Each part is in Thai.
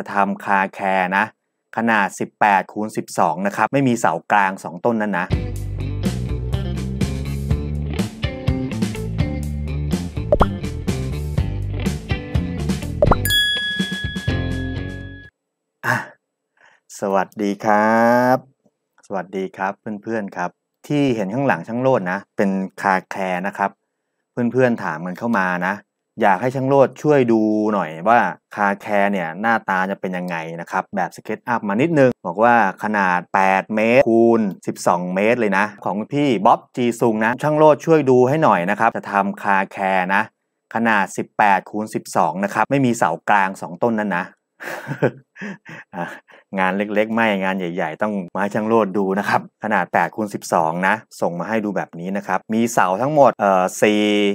จะทำคาแคร์นะ ขนาด 18คูณ12 นะครับ ไม่มีเสากลาง 2 ต้นนั้นนะ สวัสดีครับ สวัสดีครับ เพื่อน ๆ ครับ ที่เห็นข้างหลังช่างโลดนะ เป็นคาแคร์นะครับ เพื่อน ๆ ถามกันเข้ามานะอยากให้ช่างโลดช่วยดูหน่อยว่าคาแคร์เนี่ยหน้าตาจะเป็นยังไงนะครับ แบบสเก็ตอัพมานิดนึงบอกว่าขนาด 8 เมตรคูณ 12 เมตรเลยนะ ของพี่บ๊อบจีซุงนะช่างโลดช่วยดูให้หน่อยนะครับจะทำคาแคร์นะ ขนาด 18 คูณ12 นะครับไม่มีเสากลาง 2 ต้นนั้นนะ งานเล็กๆ ไม่ งานใหญ่ๆ ต้องมาให้ช่างโลดดูนะครับ ขนาด8คูณ 12 นะ ส่งมาให้ดูแบบนี้นะครับมีเสาทั้งหมดเอ่อ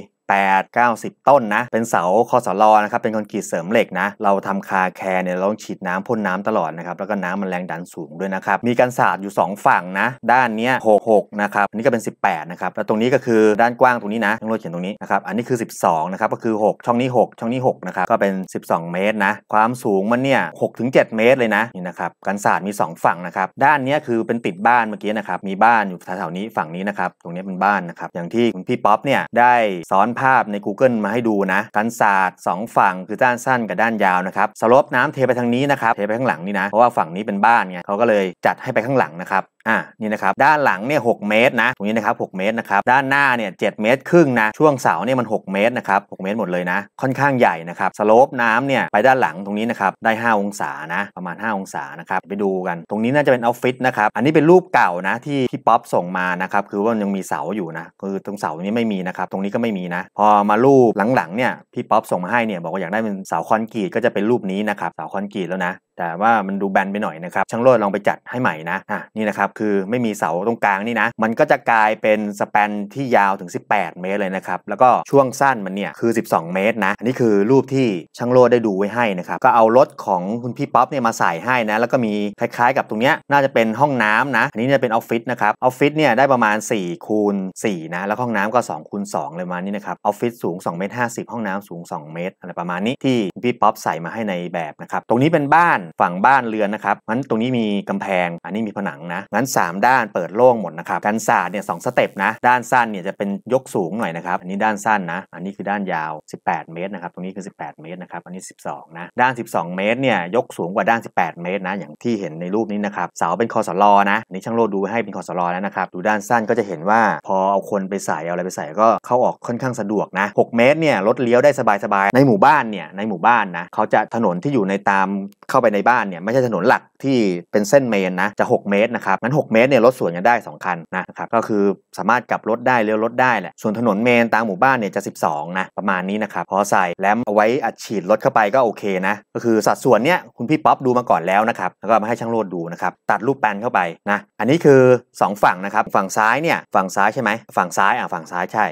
4 8 90 ต้นนะเป็นเสาคอสลอนะครับเป็นคอนกรีตเสริมเหล็กนะเราทำคาแคร์เนี่ยเราต้องฉีดน้ำพ่นน้ำตลอดนะครับแล้วก็น้ำมันแรงดันสูงด้วยนะครับมีการสาดอยู่ 2 ฝั่งนะด้านเนี้ย66นะครับอันนี้ก็เป็น 18นะครับแล้วตรงนี้ก็คือด้านกว้างตรงนี้นะทั้งรถเขียนตรงนี้นะครับอันนี้คือ 12นะครับก็คือ 6 ช่องนี้ 6 ช่องนี้6นะครับก็เป็น 12 เมตรนะความสูงมันเนี่ย6-7เมตรเลยนะนี่นะครับกันสาดมี2ฝั่งนะครับด้านนี้คือเป็นติดบ้านเมื่อกี้นะครับมีบ้านอยู่แถวๆนี้ฝั่งนี้นะครับตรงนี้เป็นบ้านนะครับอย่างที่คุณพี่ป๊อปเนี่ยได้ซ้อนภภาพใน Google มาให้ดูนะกันศาสตร์2ฝั่งคือด้านสั้นกับด้านยาวนะครับสลบน้ำเทไปทางนี้นะครับเทไปข้างหลังนี่นะ เพราะว่าฝั่งนี้เป็นบ้านไงเขาก็เลยจัดให้ไปข้างหลังนะครับอ่ะนี่นะครับ ด้านหลังเนี่ยหเมตรนะ ตรงนี้นะครับหเมตรนะครับ ด้านหน้าเนี่ยเเมตร ครึ่งนะ ช่วงเสาเนี่ยมัน6เมตรนะครับหเมตรหมดเลยนะ ค่อนข้างใหญ่นะครับสโลปน้ำเนี่ยไปด้านหลังตรงนี้นะครับ ได้ 5 องศานะ ประมาณ 5 องศานะครับ ไปดูกัน ตรงนี้น่าจะเป็นออฟฟิศนะครับ อันนี้เป็นรูปเก่านะที่พี่ป๊อปส่งมานะครับ คือว่ามันยังมีเสาอยู่นะ คือตรงเสานี้ไม่มีนะครับ ตรงนี้ก็ไม่มีนะ พอมารูปหลังๆเนี่ย พี่ป๊อปส่งมาให้เนี่ยบอกว่าอยากได้เป็นเสาคอนกรีตก็จะเป็นรูปนี้นะครับเสาคอนกรีตแล้วนะแต่ว่ามันดูแบนไปหน่อยนะครับช่างโลดลองไปจัดให้ใหม่นะอ่ะนี่นะครับคือไม่มีเสาตรงกลางนี่นะมันก็จะกลายเป็นสแปนที่ยาวถึง 18 เมตรเลยนะครับแล้วก็ช่วงสั้นมันเนี่ยคือ 12 เมตรนะอันนี้คือรูปที่ช่างโลดได้ดูไว้ให้นะครับก็เอารถของคุณพี่ป๊อปเนี่ยมาใส่ให้นะแล้วก็มีคล้ายๆกับตรงเนี้ยน่าจะเป็นห้องน้ำนะอันนี้จะเป็นออฟฟิศนะครับออฟฟิศเนี่ยได้ประมาณ4คูณ4นะแล้วห้องน้ำก็2คูณ2เลยมานี่นะครับออฟฟิศสูง2เมตรห้าสิบห้องน้ำสูง 2 เมตรอะไรประมาณนี้ที่พี่ป๊อปใส่มาให้ในแบบนะครับตรงนี้เป็นบ้านฝั่งบ้านเรือนนะครับ งั้นตรงนี้มีกำแพง อันนี้มีผนังนะ งั้น 3 ด้านเปิดโล่งหมดนะครับกันศาสตร์เนี่ยสสเต็ปนะ ด้านสั้นเนี่ยจะเป็นยกสูงหน่อยนะครับ อันนี้ด้านสั้นนะ อันนี้คือด้านยาว 18 เมตรนะครับ ตรงนี้คือ 18 เมตรนะครับ อันนี้12นะ ด้าน 12 เมตรเนี่ยยกสูงกว่าด้าน 18 เมตรนะ อย่างที่เห็นในรูปนี้นะครับ เสาเป็นคอสลอนะนี่ช่างโลดดูให้เป็นคอสลอแล้วนะครับ ดูด้านสั้นก็จะเห็นว่าพอเอาคนไปใส่เอาอะไรไปใส่ก็เข้าออกค่อนข้างสะดวกนะ6เมตรเนี่ยรถเลี้ยวได้สบายๆ ในหมู่บ้านเนี่ยในหมู่บ้านนะเขาจะถนนที่อยู่ในตามเข้าไปในบ้านเนี่ยไม่ใช่ถนนหลักที่เป็นเส้นเมนนะ จะ 6 เมตรนะครับงั้น 6 เมตรเนี่ยรถสวนกันได้2คันนะครับ ก็คือสามารถกลับรถได้เลี้ยวรถได้ แหละส่วนถนนเมนตามหมู่บ้านเนี่ยจะ 12นะประมาณนี้นะครับพอใส่แลมเอาไว้อัดฉีดรถเข้าไปก็โอเคนะ ก็คือสัดส่วนเนี่ยคุณพี่ป๊อปดูมาก่อนแล้วนะครับแล้วก็มาให้ช่างโลดดูนะครับตัดรูปแปนเข้าไปนะ อันนี้คือ 2 ฝั่งนะครับ ฝั่งซ้ายเนี่ย ฝั่งซ้ายใช่ไหมฝั่งซ้ายอ่ะฝั่งซ้ายใช่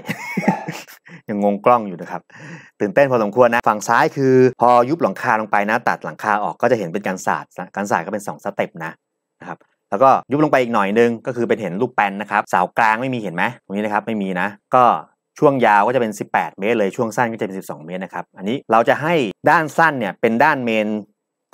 ยังงงกล้องอยู่นะครับตื่นเต้นพอสมควรนะฝั่งซ้ายคือ พอยุบหลังคาลงไปนะ ตัดหลังคาออกก็จะเห็นเป็นการสาดการสาดก็เป็น 2 สเต็ปนะนะครับแล้วก็ยุบลงไปอีกหน่อยนึงก็คือเป็นเห็นลูกแปนนะครับเสากลางไม่มีเห็นไหมตรงนี้นะครับไม่มีนะ ก็ช่วงยาวก็จะเป็น 18 เมตร เลยช่วงสั้นก็จะเป็น12 เมตรนะครับอันนี้เราจะให้ด้านสั้นเนี่ยเป็นด้านเมน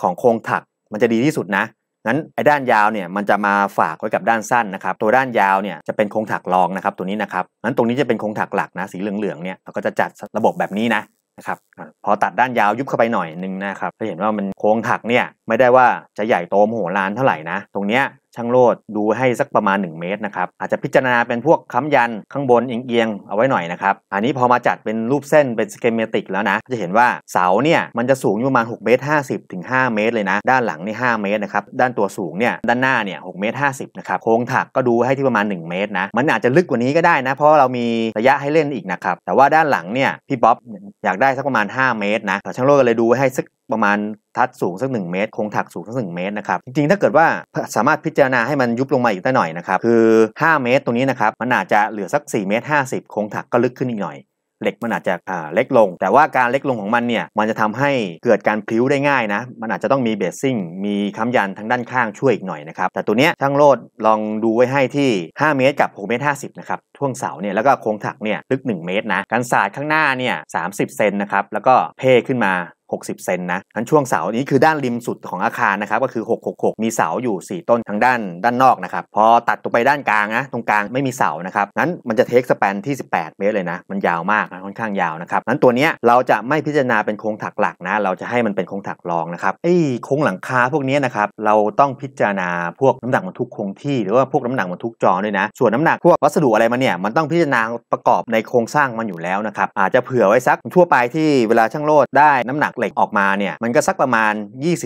ของโครงถักมันจะดีที่สุดนะนั้นไอ้ด้านยาวเนี่ยมันจะมาฝากไว้กับด้านสั้นนะครับตัวด้านยาวเนี่ยจะเป็นโครงถักรองนะครับตัวนี้นะครับนั้นตรงนี้จะเป็นโครงถักหลักนะสีเหลืองๆเนี่ยเราก็จะจัดระบบแบบนี้นะนะครับพอตัดด้านยาวยุบเข้าไปหน่อยนึงนะครับจะเห็นว่ามันโครงถักเนี่ยไม่ได้ว่าจะใหญ่โตมโหฬารเท่าไหร่นะตรงเนี้ยช่างโลดดูให้สักประมาณ 1 เมตรนะครับอาจจะพิจารณาเป็นพวกค้ำยันข้างบนเอียงๆเอาไว้หน่อยนะครับอันนี้พอมาจัดเป็นรูปเส้น เป็นสเกเมติกแล้วนะจะเห็นว่าเสาเนี่ยมันจะสูงอยู่ประมาณ 6 เมตร 50ถึง5เมตรเลยนะด้านหลังนี่5เมตรนะครับด้านตัวสูงเนี่ยด้านหน้าเนี่ย6เมตร50นะครับโค้งถักก็ดูให้ที่ประมาณ 1 เมตรนะมันอาจจะลึกกว่านี้ก็ได้นะเพราะเรามีระยะให้เล่นอีกนะครับแต่ว่าด้านหลังเนี่ยพี่บ๊อบอยากได้สักประมาณ 5 เมตรนะช่างโลดก็เลยดูให้สักประมาณทัดสูงสักหนึ่งเมตรคงถักสูงสักหนึ่งเมตรนะครับ จริงๆ ถ้าเกิดว่าสามารถพิจารณา ให้มันยุบลงมาอีกได้หน่อยนะครับ คือ 5 เมตรตรงนี้นะครับ มันอาจจะเหลือสัก4เมตร50คงถักก็ลึกขึ้นอีกหน่อย เหล็กมันอาจจะเล็กลง แต่ว่าการเล็กลงของมันเนี่ย มันจะทำให้เกิดการพลิ้วได้ง่ายนะ มันอาจจะต้องมีเบสซิ่ง มีค้ายันทางด้านข้างช่วยอีกหน่อยนะครับ แต่ตัวเนี้ยช่างโลดลองดูไว้ให้ที่ 5 เมตรกับ6เมตร50นะครับ ท่วงเสาเนี่ย แล้วก็โครงถักเนี่ยลึก 1 เมตรนะการศาสตร์ข้างหน้าเนี่ยสาเซนนะครับแล้วก็เพ่ขึ้นมา60เซนนะทั้นช่วงเสา นี้คือด้านริมสุดของอาคารนะครับ ก็คือ 666 มีเสาอยู่ 4 ต้นทางด้านด้านนอกนะครับ พอตัดตรงไปด้านกลางนะ ตรงกลางไม่มีเสานะครับนั้นมันจะเทคสแปนที่18 เมตรเลยนะ มันยาวมากนะค่อนข้างยาวนะครับนั้นตัวเนี้ยเราจะไม่พิจารณาเป็นโครงถักหลักนะ เราจะให้มันเป็นโครงถักรองนะครับไอ้โครงหลังคาพวกนี้นะครับ เราต้องพิจารณาพวกน้ำหนักบรรทุกคงที่ หรือว่าพวกน้ำหนักบรรทุกจอด้วยนะ ส่วนน้ำาหนักพวกวัสดุอะไรมาเนี่ย มันต้องพิจารณาประกอบในโครงสร้างมันอยู่แล้วนะครับอาจจะเผื่อไว้สักทั่วไปที่เวลาช่างโลดได้น้ำหนักเหล็กออกมาเนี่ยมันก็สักประมาณ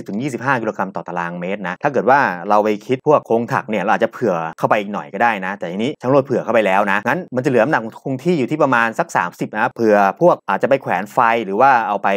20-25 กิโลกรัมต่อตารางเมตรนะ ถ้าเกิดว่าเราไปคิดพวกโครงถักเนี่ยเราอาจจะเผื่อเข้าไปอีกหน่อยก็ได้นะ แต่ทีนี้ช่างรถเผื่อเข้าไปแล้วนะ งั้นมันจะเหลือน้ำหนักคงที่อยู่ที่ประมาณสัก 30 นะ เผื่อพวกอาจจะไปแขวนไฟหรือว่าเอาไป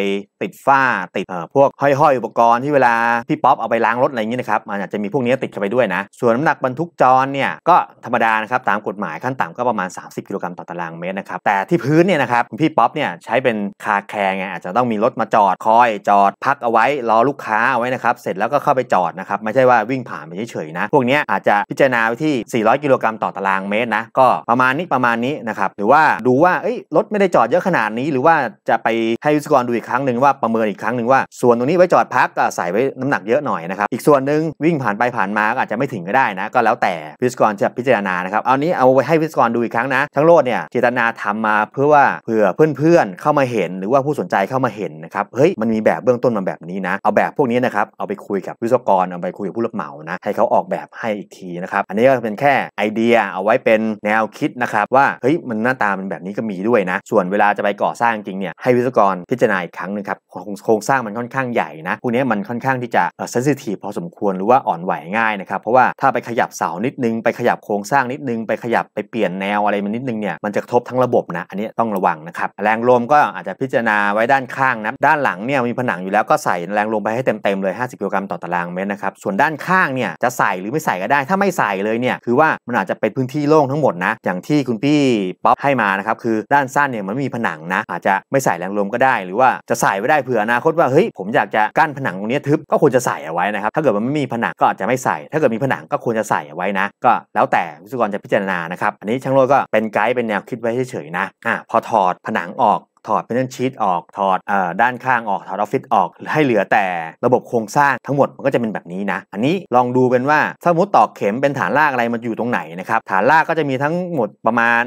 ติดฝ้าติดพวกห้อย ๆ อุปกรณ์ที่เวลาพี่ป๊อปเอาไปล้างรถอะไรอย่างนี้นะครับ มันอาจจะมีพวกนี้ติดเข้าไปด้วยนะ ส่วนน้ำหนักบรรทุกจรเนี่ยก็ธรรมดานะครับ ตามกฎหมายขั้นต่ำก็ประมาณ 30กิโลกรัมต่อตารางเมตรนะครับ แต่ที่พื้นเนี่ยนะครับพี่ป๊อปเนี่ยใช้เป็นคาแคร์ไงอาจจะต้องมีรถมาจอดคอยจอดพักเอาไว้ รอลูกค้าเอาไว้นะครับ เสร็จแล้วก็เข้าไปจอดนะครับ ไม่ใช่ว่าวิ่งผ่านไปเฉยๆนะพวกนี้อาจจะพิจารณาที่ 400 กิโลกรัมต่อตารางเมตรนะก็ประมาณนี้ประมาณนี้นะครับหรือว่าดูว่าเอ้ยรถไม่ได้จอดเยอะขนาดนี้หรือว่าจะไปให้วิศวกรดูอีกครั้งหนึ่งว่าประเมินอีกครั้งหนึ่งว่า ส่วนตรงนี้ไว้จอดพักใส่ไว้น้ำหนักเยอะหน่อยนะครับอีกส่วนหนึ่งวิ่งผ่านไปผ่านมาอาจจะไม่ถึงก็ได้นะก็แล้วแต่วิศวกรจะพิจารณานะครับเอานี้เอาไว้ให้วิศวกรดูอีกครั้งนะ ทั้งโลดเนี่ยเจตนาทำมาเพื่อว่าเผื่อเพื่อนๆเข้ามาเห็นหรือว่าผู้สนใจเข้ามาเห็นนะครับเฮ้ยมันมีแบบเบื้องต้นมาแบบนี้นะ เอาแบบพวกนี้นะครับ เอาไปคุยกับวิศวกร เอาไปคุยกับผู้รับเหมานะให้เขาออกแบบให้อีกทีนะครับ อันนี้ก็เป็นแค่ไอเดียเอาไว้เป็นแนวคิดนะครับว่าเฮ้ยมันหน้าตามันแบบนี้ก็มีด้วยนะส่วนเวลาจะไปก่อสร้างจริงเนี่ยให้วิศวกรพิจารณาอีกครั้งนึงครับโครงสร้างมันค่อนข้างใหญ่นะพวกนี้มันค่อนข้างที่จะเซนซิทีฟพอสมควรหรือว่าอ่อนไหวง่ายนะครับเพราะว่าถ้าไปขยับเสานิดนึง ไปขยับโครงสร้างนิดนึง ไปขยับไปเปลี่ยนแนวอะไรมันนิดนึงเนี่ยมันจะกระทบทั้งระบบนะอันนี้ต้องระวังนะครับแรงลมก็อาจจะพิจารณาไว้ด้านข้างนะด้านหลังเนี่ยมีผนังอยู่แล้วก็ใส่แรงลงไปให้เต็มๆเลย 50 กิโลกรัมต่อตารางเมตรนะครับ ส่วนด้านข้างเนี่ยจะใส่หรือไม่ใส่ก็ได้ ถ้าไม่ใส่เลยเนี่ยคือว่ามันอาจจะเป็นพื้นที่โล่งทั้งหมดนะ อย่างที่คุณพี่ป๊อปให้มานะครับคือด้านสั้นเนี่ยมันมีผนังนะ อาจจะไม่ใส่แรงลมก็ได้ หรือว่าจะใส่ไว้ได้เผื่ออนาคตว่าเฮ้ยผมอยากจะกั้นผนังตรงนี้ทึบก็ควรจะใส่เอาไว้นะครับ ถ้าเกิดมันไม่มีผนังก็อาจจะไม่ใส่ ถ้าเกิดมีผนังก็ควรจะใส่เอาไว้นะ ก็แล้วแต่วิศวกรจะพิจารณานะครับอันนี้ช่างโลดก็เป็นไกด์เป็นแนวคิดไว้เฉยๆนะอ่ะพอถอดผนังออกถอดเพนนันชีตออกถอดด้านข้างออกถอดออฟฟิศออกให้เหลือแต่ระบบโครงสร้างทั้งหมดมันก็จะเป็นแบบนี้นะอันนี้ลองดูเป็นว่าสมมติตอกเข็ม เป็นฐานรากอะไรมันอยู่ตรงไหนนะครับฐานรากก็จะมีทั้งหมดประมาณ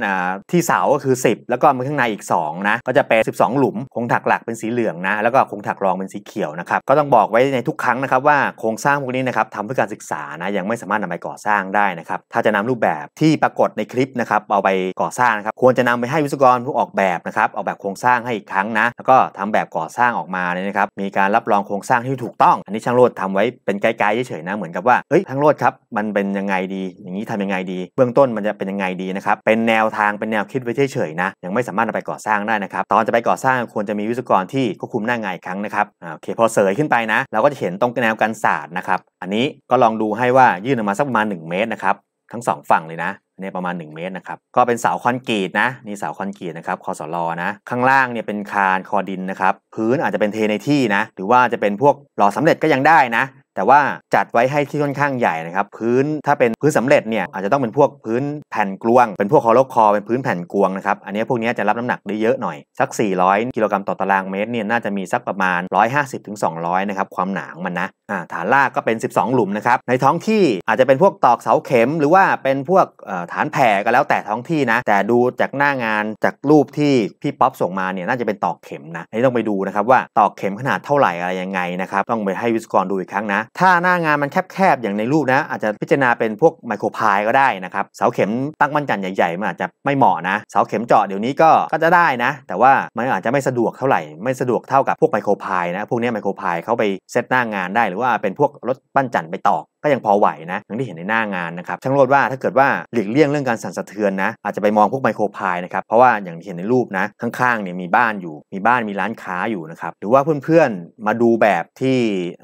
ที่เสาก็คือ 10 แล้วก็มีข้างในอีก2นะก็จะเป็น 12 หลุมโครงถักหลักเป็นสีเหลืองนะแล้วก็โครงถักรองเป็นสีเขียวนะครับก็ต้องบอกไว้ในทุกครั้งนะครับว่าโครงสร้างพวกนี้นะครับทำเพื่อการศึกษานะยังไม่สามารถนำไปก่อสร้างได้นะครับถ้าจะนำรูปแบบที่ปรากฏในคลิปนะครับเอาไปก่อสร้างนะครับควรจะนำไปให้วิศวกรผู้ออกแบบนะครับออกแบบโครงสร้างร้างให้อีกครั้งนะ แล้วก็ทำแบบก่อสร้างออกมาเลยนะครับมีการรับรองโครงสร้างที่ถูกต้อง อันนี้ช่างโลดทำไว้เป็นไกด์เฉยๆนะเหมือนกับว่าเฮ้ยช่างโลดครับมันเป็นยังไงดี อย่างนี้ทำยังไงดี เบื้องต้นมันจะเป็นยังไงดีนะครับเป็นแนวทางเป็นแนวคิดไว้เฉยๆนะ ยังไม่สามารถไปก่อสร้างได้นะครับ ตอนจะไปก่อสร้างควรจะมีวิศวกรที่ควบคุมหน้างานอีกครั้งนะครับโอเคพอเสยขึ้นไปนะ เราก็จะเห็นตรงแนวกันศาสตร์นะครับอันนี้ก็ลองดูให้ว่ายื่นออกมาสักประมาณ1เมตรนะครับทั้ง 2 ฝั่งเลยนะเนี่ยประมาณ 1 เมตรนะครับ ก็เป็นเสาคอนกรีตนะนี่เสาคอนกรีตนะครับ คอสลอนะ ข้างล่างเนี่ยเป็นคานคอดินนะครับ พื้นอาจจะเป็นเทในที่นะ หรือว่าจะเป็นพวกหล่อสำเร็จก็ยังได้นะแต่ว่าจัดไว้ให้ที่ค่อนข้างใหญ่นะครับพื้นถ้าเป็นพื้นสำเร็จเนี่ยอาจจะต้องเป็นพวกพื้นแผ่นกลวงเป็นพวกคอโลคอ เป็นพื้นแผ่นกลวงนะครับอันนี้พวกนี้จะรับน้ำหนักได้เยอะหน่อยสัก 400กิโลกรัมต่อตารางเมตรเนี่ยน่าจะมีสักประมาณ 150-200นะครับความหนาของมันนะฐานรากก็เป็น 12 หลุมนะครับในท้องที่อาจจะเป็นพวกตอกเสาเข็ม หรือว่าเป็นพวกฐานแผ่ก็แล้วแต่ท้องที่นะแต่ดูจากหน้างานจากรูปที่พี่ป๊อปส่งมาเนี่ยน่าจะเป็นตอกเข็มนะนี่ต้องไปดูนะครับว่าตอกเข็มขนาดเท่าไหร่อะไรยังไงนะครับต้องไปให้วิศกรดูอีกครั้งนะถ้าหน้างานมันแคบๆอย่างในรูปนะอาจจะพิจารณาเป็นพวกไมโครพายก็ได้นะครับเสาเข็มตั้งบรรจันใหญ่ๆมันอาจจะไม่เหมาะนะ เสาเข็มเจาะเดี๋ยวนี้ก็ก็จะได้นะแต่ว่ามันอาจจะไม่สะดวกเท่าไหร่ไม่สะดวกเท่ากับพวกไมโครพายนะพวกนี้ไมโครพายเขาไปเซตหน้างานได้หรือว่าเป็นพวกรถปั้นจันไปตอกก็ยังพอไหวนะอย่างที่เห็นในหน้างานนะครับ ช่างโรดว่าถ้าเกิดว่า หลีกเลี่ยงเรื่องการสั่นสะเทือนนะ อาจจะไปมองพวกไมโครพายนะครับ เพราะว่าอย่างที่เห็นในรูปนะ ข้างๆเนี่ยมีบ้านอยู่ มีบ้านมีร้านค้าอยู่นะครับ หรือว่าเพื่อนๆมาดูแบบที่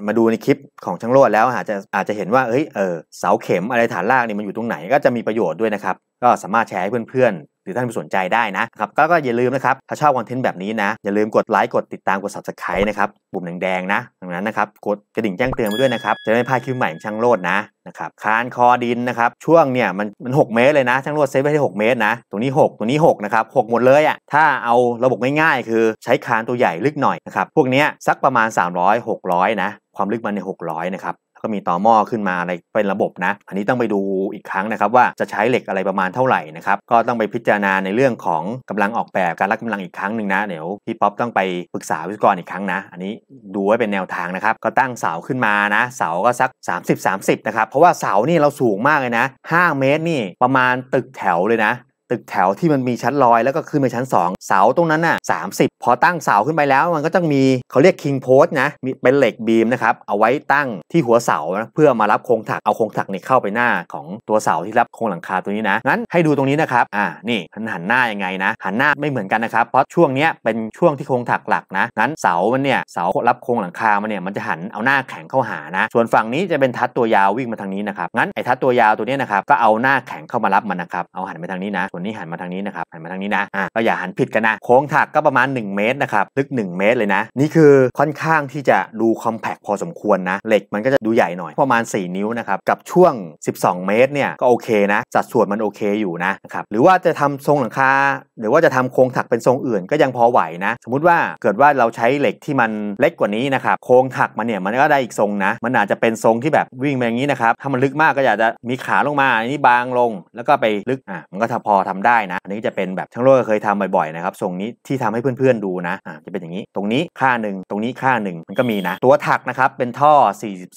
มาดูในคลิปของช่างโรดแล้ว อาจจะอาจจะเห็นว่าเฮ้ย เออ เสาเข็มอะไรฐานรากเนี่ยมันอยู่ตรงไหน ก็จะมีประโยชน์ด้วยนะครับก็สามารถแชร์ให้เพื่อนๆ หรือท่านผู้สนใจได้นะครับกก็อย่าลืมนะครับ ถ้าชอบคอนเทนต์แบบนี้นะ อย่าลืมกดไลค์กดติดตามกด s u b สไครต์นะครับปุ่มแดงๆนะดังนั้นนะครับ กดกระดิ่งแจ้งเตือนไปด้วยนะครับ จะไม่พลาดคลิปใหม่ช่างโลดนะนะครับ คานคอดินนะครับ ช่วงเนี่ยมันมันหเมตรเลยนะช่างโลดเซฟไว้ที่6เมตรนะ ตรงนี้ 6 ตรงนี้6นะครับหหมดเลยอะ่ะถ้าเอาระบบง่ายๆคือใช้คานตัวใหญ่ลึกหน่อยนะครับพวกนี้สักประมาณ 300 600นะความลึกมันใน600นะครับก็มีต่อหม้อขึ้นมาในเป็นระบบนะ อันนี้ต้องไปดูอีกครั้งนะครับ ว่าจะใช้เหล็กอะไรประมาณเท่าไหร่นะครับ ก็ต้องไปพิจารณาในเรื่องของกำลังออกแบบการรับกำลังอีกครั้งหนึ่งนะ เดี๋ยวพี่ป๊อปต้องไปปรึกษาวิศวกรอีกครั้งนะ อันนี้ดูไว้เป็นแนวทางนะครับ ก็ตั้งเสาขึ้นมานะ เสาก็สัก 30 30 นะครับ เพราะว่าเสานี่เราสูงมากเลยนะ 5 เมตรนี่ประมาณตึกแถวเลยนะึกแถวที่มันมีชั้นลอยแล้วก็ขึ้นไปชั้น2เสาตรงนั้นน่ะ30 พอตั้งเสาขึ้นไปแล้ว มันก็ต้องมีเขาเรียกคิงโพสนะมีเป็นเหล็กบีมนะครับเอาไว้ตั้งที่หัวเสานะเพื่อมารับโครงถักเอาโครงถักนี่เข้าไปหน้าของตัวเสาที่รับโครงหลังคาตัวนี้นะงั้นให้ดูตรงนี้นะครับ อ่านี่ันหันหน้ายังไงนะหันหน้าไม่เหมือนกันนะครับเพราะช่วงเนี้ยเป็นช่วงที่โครงถักหลักนะงั้นเสามันเนี่ยเสารับโครงหลังคามันเนี่ยมันจะหันเอาหน้าแข็งเข้าหานะ ส่วนฝั่งนี้จะเป็นทัดตัวยาววิ่งมาทางนี้นะครับงั้นไอ้ทัดตัวยาวตัวนี้นะครับก็เอาหน้าแข็งเข้ามารับมันนะครับเอาหันไปทางนี้นะส่วนนี่หันมาทางนี้นะครับหันมาทางนี้นะอ่ะก็อย่าหันผิดกันนะ โค้งถักก็ประมาณ 1 เมตรนะครับลึก 1 เมตรเลยนะนี่คือค่อนข้างที่จะดูคอมแพคพอสมควรนะเหล็กมันก็จะดูใหญ่หน่อยประมาณ 4 นิ้วนะครับกับช่วง 12 เมตรเนี่ยก็โอเคนะสัดส่วนมันโอเคอยู่นะครับหรือว่าจะทำทรงหลังคาหรือว่าจะทำโครงถักเป็นทรงอื่นก็ยังพอไหวนะ สมมุติว่าเกิดว่าเราใช้เหล็กที่มันเล็กกว่านี้นะครับโครงถักมันเนี่ยมันก็ได้อีกทรงนะ มันอาจจะเป็นทรงที่แบบวิ่งแบบนี้นะครับถ้ามันลึกมากก็อยากจะมีขาลงมาอันนี้บางลงแล้วก็ไปลึกอ่ะมันก็ทพอทำได้นะ อันนี้จะเป็นแบบช่างโลกเคยทำบ่อยๆนะครับทรงนี้ที่ทำให้เพื่อนๆดูนะ อ่า จะเป็นอย่างนี้ ตรงนี้ค่าหนึ่งตรงนี้ค่าหนึ่งมันก็มีนะ ตัวถักนะครับ เป็นท่อ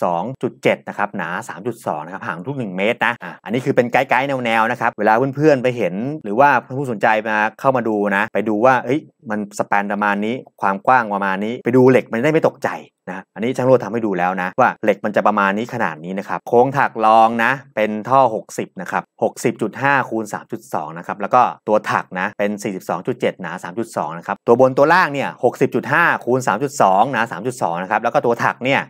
42.7 นะครับ หนา 3.2 นะครับ ห่างทุก 1 เมตรนะ อ่า อันนี้คือเป็นไกด์ๆแนวๆนะครับ เวลาเพื่อนๆไปเห็น หรือว่าผู้สนใจมาเข้ามาดูนะ ไปดูว่าเอ้ยมันสแปนประมาณนี้ความกว้างประมาณนี้ ไปดูเหล็กมันได้ไม่ตกใจนะอันนี้ช่างโลดทำให้ดูแล้วนะว่าเหล็กมันจะประมาณนี้ขนาดนี้นะครับโค้งถักรองนะเป็นท่อ60นะครับ60.5คูณ3.2นะครับแล้วก็ตัวถักนะเป็น 42.7หนา 3.2นะครับตัวบนตัวล่างเนี่ย60.5คูณ3.2หนา 3.2นะครับแล้วก็ตัวถักเนี่ย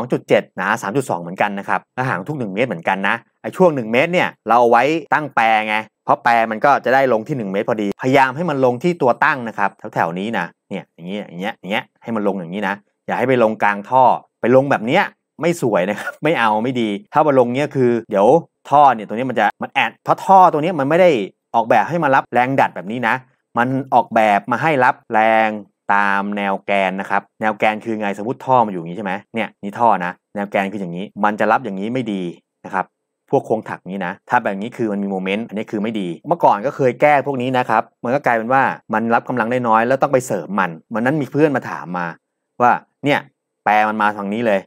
42.7หนา 3.2 เหมือนกันนะครับะห่างทุก 1 เมตรเหมือนกันนะไอ้ช่วง1เมตรเนี่ยเราเอาไว้ตั้งแปรไงเพราะแปรมันก็จะได้ลงที่ 1 เมตร พอดี พยายามให้มันลงที่ตัวตั้งนะครับแถวๆนี้นะ เนี่ย อย่างเงี้ย อย่างเงี้ย อย่างเงี้ย ให้มันลงอย่างนี้นะ อย่าให้ไปลงกลางท่อ ไปลงแบบเนี้ยไม่สวยนะครับ ไม่เอาไม่ดี ถ้าไปลงเนี้ยคือเดี๋ยวท่อเนี่ยตัวนี้มันจะมันแอดเพราะท่อตัวนี้มันไม่ได้ออกแบบให้มารับแรงดัดแบบนี้นะ มันออกแบบมาให้รับแรงตามแนวแกนนะครับ แนวแกนคือไงสมมติท่อมันอยู่อย่างนี้ใช่ไหมเนี่ยนี่ท่อนะ แนวแกนคืออย่างนี้ มันจะรับอย่างนี้ไม่ดีนะครับพวกโครงถักนี้นะ ถ้าแบบนี้คือมันมีโมเมนต์ อันนี้คือไม่ดี เมื่อก่อนก็เคยแก้พวกนี้นะครับ มันก็กลายเป็นว่ามันรับกำลังได้น้อย แล้วต้องไปเสริมมัน มันนั้นมีเพื่อนมาถามมาว่าเนี่ยแปลมันมาทางนี้เลย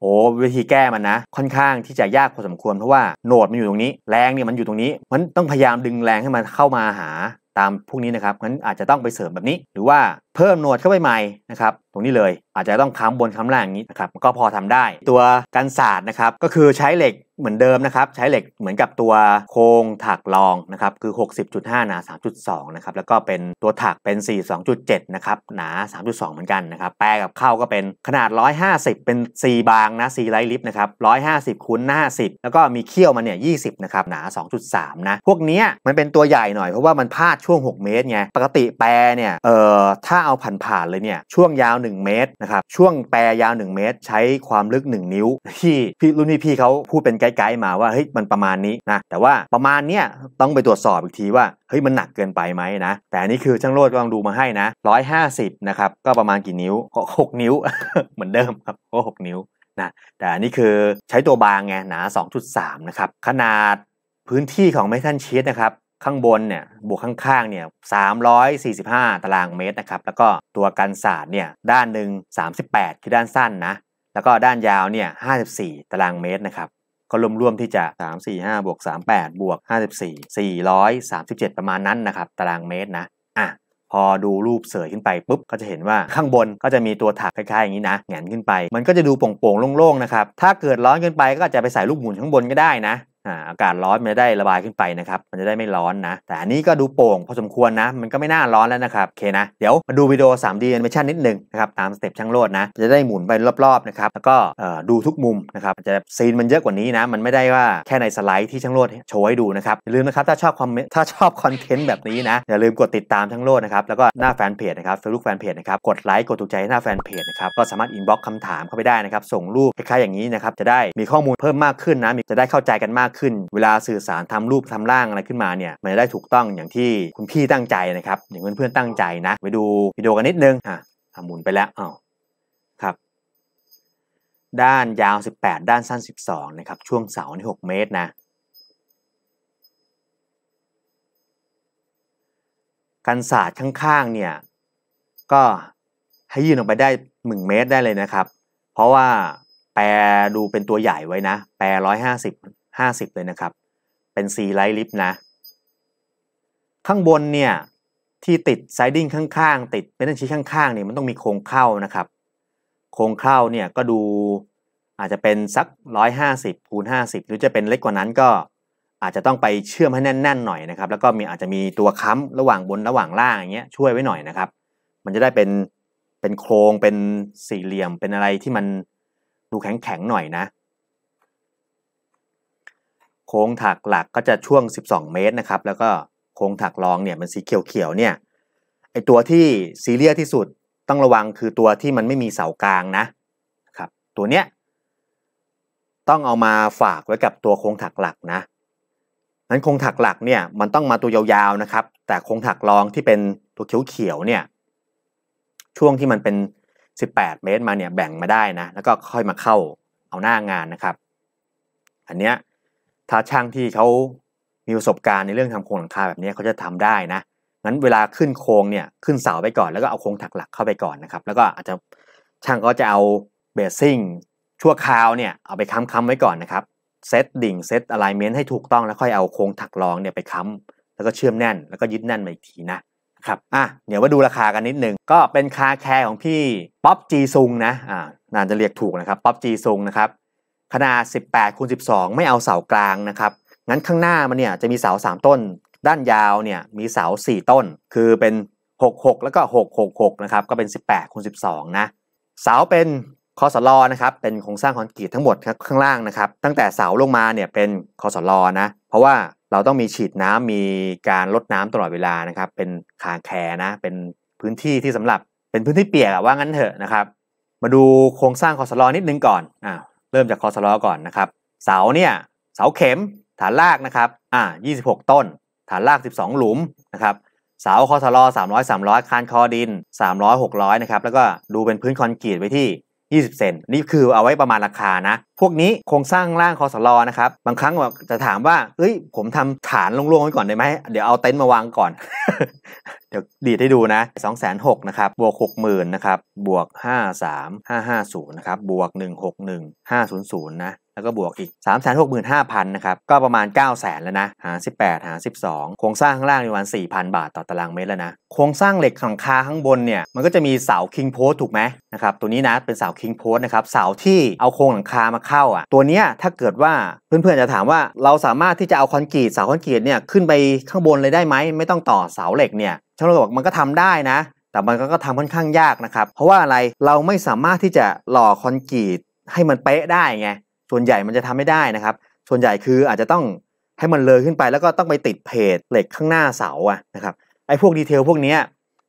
โอ้วิธีแก้มันนะ ค่อนข้างที่จะยากพอสมควรเพราะว่าโหนดมันอยู่ตรงนี้ แรงเนี่ยมันอยู่ตรงนี้มันต้องพยายามดึงแรงให้มันเข้ามาหาตามพวกนี้นะครับงั้นอาจจะต้องไปเสริมแบบนี้ หรือว่าเพิ่มหนวดเข้าไปใหม่นะครับ ตรงนี้เลยอาจจะต้องค้ำบนค้ำล่างอย่างนี้นะครับก็พอทำได้ตัวกันศาสตร์นะครับ ก็คือใช้เหล็กเหมือนเดิมนะครับ ใช้เหล็กเหมือนกับตัวโครงถักรองนะครับคือ 60.5หนา 3.2นะครับแล้วก็เป็นตัวถักเป็น 42.7นะครับหนา 3.2 เหมือนกันนะครับแปรกับเข้าก็เป็นขนาด 150 เป็น 4 บางนะ4ไลท์ลิฟนะครับ150คูณห้าิ0แล้วก็มีเขี้ยวมันเนี่ย20นะครับหนา 2.3นะพวกนี้มันเป็นตัวใหญ่หน่อยเพราะว่ามัน พาดช่วง 6 เมตรไงปกติแปรเนี่ยเอ่อถ้าเอาผ่านๆเลยเนี่ยช่วงยาว 1 เมตรนะครับช่วงแปรยาว 1 เมตร ใช้ความลึก 1 นิ้วที่พี่รุ่นพี่พี่เขาพูดเป็นไกด์มาว่าเฮ้ยมันประมาณนี้นะ แต่ว่าประมาณเนี้ยต้องไปตรวจสอบอีกทีว่าเฮ้ยมันหนักเกินไปไหมนะแต่อันนี้คือช่างโลดกำลังดูมาให้นะ 150นะครับก็ประมาณกี่นิ้ว ก็6นิ้วเหมือนเดิมครับก็6นิ้วนะแต่อันนี้คือใช้ตัวบางไงหนา 2.3นะครับขนาดพื้นที่ของเมทัลชีตนะครับข้างบนเนี่ยบวกข้างๆเนี่ย345 ตารางเมตรนะครับแล้วก็ตัวกันศาสตร์เนี่ยด้านหนึ่ง38คือด้านสั้นนะแล้วก็ด้านยาวเนี่ย54 ตารางเมตรนะครับก็รวมรวมที่จะ 3 4 5บวก38บวก54 437 ประมาณนั้นนะครับตารางเมตรนะอ่ะพอดูรูปเสยขึ้นไปปุ๊บก็จะเห็นว่าข้างบนก็จะมีตัวถักคล้ายๆอย่างนี้นะแงนขึ้นไปมันก็จะดูโป่งๆโล่งๆนะครับถ้าเกิดร้อนเกินไปก็จะไปใส่ลูกหมุนข้างบนก็ได้นะอากาศร้อนมันจะได้ระบายขึ้นไปนะครับมันจะได้ไม่ร้อนนะ แต่อันนี้ก็ดูโป่ง พอสมควรนะมันก็ไม่น่าร้อนแล้วนะครับโอเคนะเดี๋ยวมาดูวิดีโอ 3D แอนิเมชันนิดนึงนะครับตามสเต็ปช่างโลดนะจะได้หมุนไปรอบๆนะครับแล้วก็ดูทุกมุมนะครับจะซีนมันเยอะกว่านี้นะมันไม่ได้ว่าแค่ในสไลด์ที่ช่างโลดโชว์ให้ดูนะครับอย่าลืมนะครับถ้าชอบความถ้าชอบคอนเทนต์แบบนี้นะอย่าลืมกดติดตามช่างโลดนะครับแล้วก็หน้าแฟนเพจนะครับเฟซบุ๊กแฟนเพจนะครับกดไลค์กดถูกใจหน้าแฟนเพจนะครับก็สามารถอินบ็อกซ์คำถามเข้าไปได้นะครับส่งรูปคล้ายๆอย่างนี้นะครับจะได้มีข้อมูลเพิ่มมากขึ้นนะจะได้เข้าใจกันมากขึ้นเวลาสื่อสารทำรูปทำร่างอะไรขึ้นมาเนี่ยมันจะได้ถูกต้องอย่างที่คุณพี่ตั้งใจนะครับ อย่างเพื่อนๆตั้งใจนะ ไปดูวิดีโอกันนิดนึงฮะทำหมุนไปแล้วอ้าวครับด้านยาว 18 ด้านสั้น 12นะครับช่วงเสาใน6เมตรนะกันศาสตร์ข้างๆเนี่ยก็ให้ยื่นออกไปได้ 1 เมตรได้เลยนะครับ เพราะว่าแปรดูเป็นตัวใหญ่ไว้นะ แปร 150 50เลยนะครับ เป็น C light lift นะ ข้างบนเนี่ยที่ติดไซดิ้งข้าง ๆ ติดเป็นชี้ข้างๆเนี่ยมันต้องมีโครงเข้านะครับ โครงเข้าเนี่ยก็ดูอาจจะเป็นสัก150คูณ50 หรือจะเป็นเล็กกว่านั้นก็อาจจะต้องไปเชื่อมให้แน่น ๆหน่อยนะครับ แล้วก็มีอาจจะมีตัวค้ำระหว่างบนระหว่างล่างอย่างเงี้ยช่วยไว้หน่อยนะครับ มันจะได้เป็นเป็นโครงเป็นสี่เหลี่ยมเป็นอะไรที่มันดูแข็งๆหน่อยนะโค้งถักหลักก็จะช่วง 12 เมตรนะครับ แล้วก็โค้งถักรองเนี่ยมันสีเขียวๆ เนี่ย ไอตัวที่ซีเรียสที่สุดต้องระวังคือตัวที่มันไม่มีเสากลางนะ ครับ ตัวเนี้ยต้องเอามาฝากไว้กับตัวโค้งถักหลักนะ นั้นโค้งถักหลักเนี่ยมันต้องมาตัวยาวๆ นะครับ แต่โค้งถักรองที่เป็นตัวเขียวๆ เนี่ย ช่วงที่มันเป็น 18 เมตรมาเนี่ยแบ่งมาได้นะ แล้วก็ค่อยมาเข้าเอาหน้างานนะครับ อันเนี้ยถ้าช่างที่เขามีประสบการณ์ในเรื่องทำโครงหลังคาแบบนี้เขาจะทำได้นะ งั้นเวลาขึ้นโครงเนี่ยขึ้นเสาไปก่อนแล้วก็เอาโครงถักหลักเข้าไปก่อนนะครับ แล้วก็อาจจะช่างก็จะเอาเบสซิ่งชั่วคราวเนี่ยเอาไปค้ำค้ำไว้ก่อนนะครับเซตดิ่งเซตอะไลเมนต์ให้ถูกต้องแล้วค่อยเอาโครงถักรองเนี่ยไปค้ำแล้วก็เชื่อมแน่น แล้วก็ยึดแน่นมาอีกทีนะครับ อ่ะเดี๋ยวมาดูราคากันนิดนึงก็เป็นคาแคร์ของพี่ป๊อปจีซุงนะอ่านานจะเรียกถูกนะครับ ป๊อปจีซุงนะครับขนาด18คูณ12 ไม่เอาเสากลางนะครับงั้นข้างหน้ามันเนี่ยจะมีเสา 3 ต้น ด้านยาวเนี่ยมีเสา4ต้น คือเป็น 66 แล้วก็ 666นะครับก็เป็น 18คูณ12นะเสาเป็นคอสลอนะครับเป็นโครงสร้างคอนกรีตทั้งหมดข้างล่างนะครับ ตั้งแต่เสาลงมาเนี่ยเป็นคอสลอนะเพราะว่าเราต้องมีฉีดน้ำมีการลดน้ำตลอดเวลานะครับเป็นคางแคนะเป็นพื้นที่ที่สำหรับ เป็นพื้นที่เปียกว่างั้นเถอะนะครับมาดูโครงสร้างคอสลอนิดนึงก่อนอ่าเริ่มจากคอสลอก่อนนะครับเสาเนี่ยเสาเข็มฐานรากนะครับอ่า26 ต้น ฐานราก 12 หลุมนะครับเสาคอสลอ300 300คานคอดิน 300 600 นะครับ แล้วก็ดูเป็นพื้นคอนกรีตไว้ที่20เซนนี่คือเอาไว้ประมาณราคานะ พวกนี้โครงสร้างล่างคอสลอนะครับ บางครั้งจะถามว่าเอ้ยผมทำฐานลงๆไว้ก่อนได้ไหมเดี๋ยวเอาเต็นท์มาวางก่อน เดี๋ยวดีดให้ดูนะ2 6 0 0นะครับ บวก 60,000 นะครับ บวก 53550 นะครับ บวก 161500 นะแล้วก็บวกอีก 3 6 5 0 0 0 นะครับ ก็ประมาณ 9 0 0แสนแล้วนะหาร18หาร12โครงสร้างข้างล่างประมาณ4,000 บาทต่อตารางเมตรแล้วนะโครงสร้างเหล็กหลังคาข้างบนเนี่ยมันก็จะมีเสาคิงโพสถูกไหมนะครับตัวนี้นะเป็นเสาคิงโพสนะครับเสาที่เอาโครงหลังคามาเข้าอ่ะ ตัวเนี้ยถ้าเกิดว่า เพื่อนๆจะถามว่าเราสามารถที่จะเอาคอนกรีตเสาคอนกรีตเนี่ยขึ้นไปข้างบนเลยได้ไหมไม่ต้องต่อเสาเหล็กเนี่ยช่างเราบอกมันก็ทำได้นะ แต่มันก็ทำค่อนข้างยากนะครับเพราะว่าอะไรเราไม่สามารถที่จะหล่อคอนกรีตให้มันเป๊ะได้ไงส่วนใหญ่มันจะทำไม่ได้นะครับ ส่วนใหญ่คืออาจจะต้องให้มันเลยขึ้นไปแล้วก็ต้องไปติดเพจเหล็กข้างหน้าเสาอะนะครับไอ้พวกดีเทลพวกนี้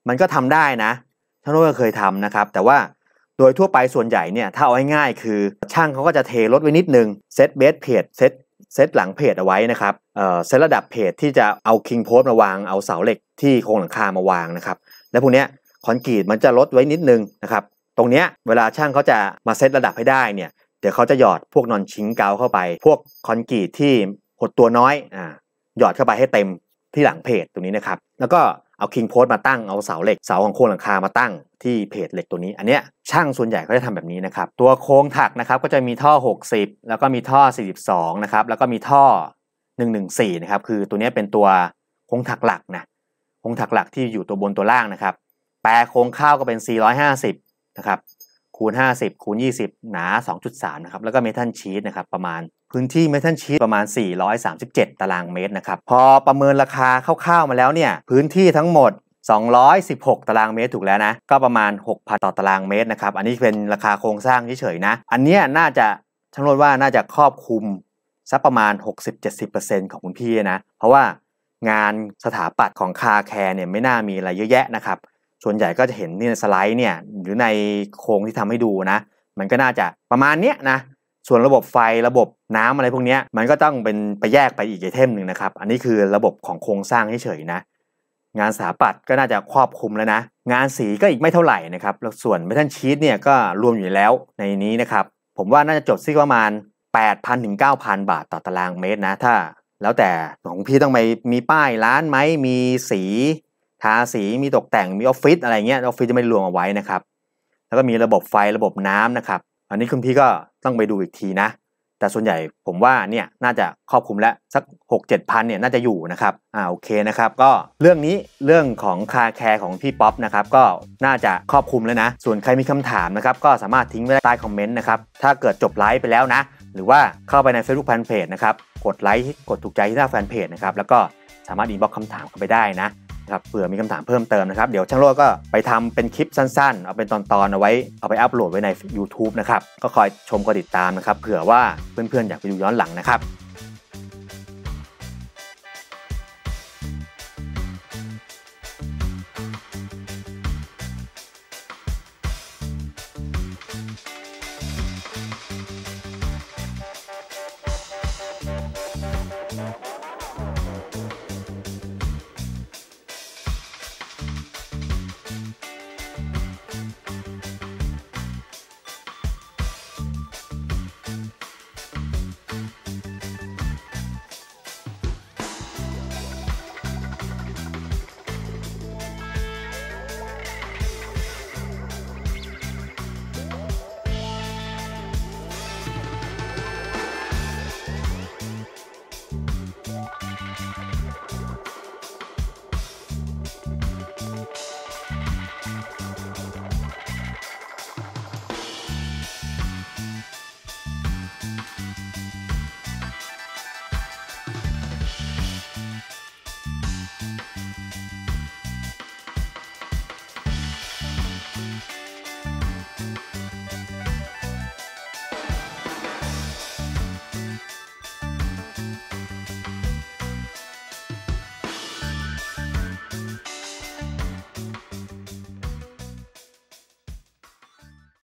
มันก็ทำได้นะท่านนก็เคยทำนะครับ แต่ว่าโดยทั่วไปส่วนใหญ่เนี่ยถ้าเอาง่ายๆคือช่างเขาก็จะเทรถไว้นิดนึงเซตเบสเพจเซตเซตหลังเพจเอาไว้นะครับเอ่อเซตระดับเพจที่จะเอาคิงโพสมาวางเอาเสาเหล็กที่โครงหลังคามาวางนะครับและพวกนี้คอนกรีตมันจะลดไว้นิดนึงนะครับตรงเนี้ยเวลาช่างเขาจะมาเซตระดับให้ได้เนี่ยเดี๋ยวเขาจะหยอดพวกนอนชิงเกาเข้าไป พวกคอนกรีตที่หดตัวน้อยอ่าหยอดเข้าไปให้เต็มที่หลังเพจตัวนี้นะครับ แล้วก็เอาคิงโพสมาตั้ง เอาเสาเหล็ก เสาของโครงหลังคามาตั้งที่เพจเหล็กตัวนี้ อันเนี้ยช่างส่วนใหญ่ก็จะทำแบบนี้นะครับ ตัวโครงถักนะครับ ก็จะมีท่อ 60 แล้วก็มีท่อ 42 นะครับ แล้วก็มีท่อ 114 นะครับ คือตัวนี้เป็นตัวโครงถักหลักนะ โครงถักหลักที่อยู่ตัวบนตัวล่างนะครับ แปรโครงข้าวก็เป็น 450 นะครับคูณ 50คูณ 20 หนา 2.3นะครับแล้วก็เมทัลชีสนะครับประมาณพื้นที่เมทัลชีสประมาณ 437 ตารางเมตรนะครับพอประเมินราคาคร่าวๆมาแล้วเนี่ยพื้นที่ทั้งหมด 216 ตารางเมตรถูกแล้วนะ ก็ประมาณ 6,000 ต่อตารางเมตรนะครับอันนี้เป็นราคาโครงสร้างเฉยๆนะ อันเนี้ยน่าจะทั้งรวดว่าน่าจะครอบคลุมสักประมาณ 60-70%ของคุณพี่นะเพราะว่า งานสถาปัตย์ของคาแคร์เนี่ยไม่น่ามีอะไรเยอะแยะนะครับส่วนใหญ่ก็จะเห็นในสไลด์เนี่ยหรือในโครงที่ทำให้ดูนะ มันก็น่าจะประมาณเนี้ยนะ ส่วนระบบไฟระบบน้ำอะไรพวกนี้มันก็ต้องเป็นไปแยกไปอีกไอเทมหนึ่งนะครับอันนี้คือระบบของโครงสร้างเฉยๆนะ งานสถาปัตย์ก็น่าจะครอบคลุมแล้วนะ งานสีก็อีกไม่เท่าไหร่นะครับแล้วส่วนเมทัลชีตเนี่ยก็รวมอยู่แล้วในนี้นะครับผมว่าน่าจะจบซิประมาณ 8,000ถึง9,000 บาทต่อตารางเมตรนะถ้า แล้วแต่ของพี่ต้องไปมีป้ายร้านไหมมีสีทาสีมีตกแต่งมีออฟฟิศอะไรเงี้ยออฟฟิศจะไม่รวมเอาไว้นะครับแล้วก็มีระบบไฟ ระบบน้ำนะครับ อันนี้คุณพี่ก็ต้องไปดูอีกทีนะ แต่ส่วนใหญ่ผมว่าเนี่ยน่าจะครอบคลุมแล้ว สัก 6 7พันเนี่ยน่าจะอยู่นะครับอ่าโอเคนะครับก็เรื่องนี้เรื่องของคาแคร์ของพี่ป๊อปนะครับก็น่าจะครอบคลุมแล้วนะ ส่วนใครมีคำถามนะครับ ก็สามารถทิ้งไว้ใต้คอมเมนต์นะครับถ้าเกิดจบไลฟ์ไปแล้วนะ หรือว่าเข้าไปใน Facebook Fanpage นะครับกดไลค์กดถูกใจที่หน้าแฟนเพจนะครับแล้วก็สามารถอินบ็อกคำถามเข้าไปได้นะครับเผื่อมีคำถามเพิ่มเติมนะครับ เดี๋ยวช่างโลดก็ไปทำเป็นคลิปสั้นๆ เอาเป็นตอนๆ เอาไว้ เอาไปอัปโหลดไว้ใน YouTube นะครับ ก็คอยชมก็ติดตามนะครับ เผื่อว่าเพื่อนๆ อยากไปดูย้อนหลังนะครับ